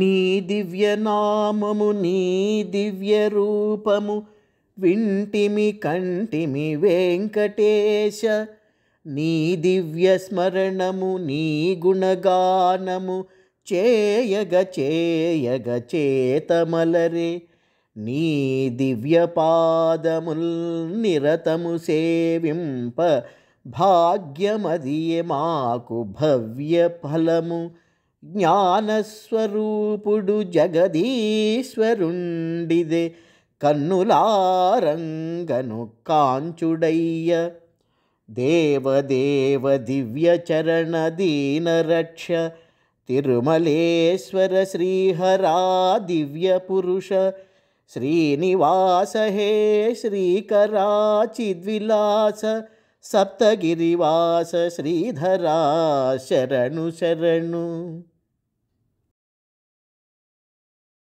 నీ దివ్యనామము నీ దివ్య రూపము వింటిమి కంటిమి వెంకటేశ నీ దివ్య స్మరణము నీ గుణగానము చేయగ చేయగ చేతమలరే నీ దివ్య పాదముల్ నిరతము సేవింప భాగ్యమదియే మాకు భవ్య ఫలము ज्ञानस्वरूपडुजगदीश्वरुण्डिदे कन्नुलारङ्गनुकाञ्चुडय्य देवदेव दिव्यचरणदीनरक्ष तिरुमलेश्वर श्रीहरा दिव्यपुरुष श्रीनिवास हे श्रीकराचिद्विलास सप्तगिरिवास श्रीधरा शरणु शरणु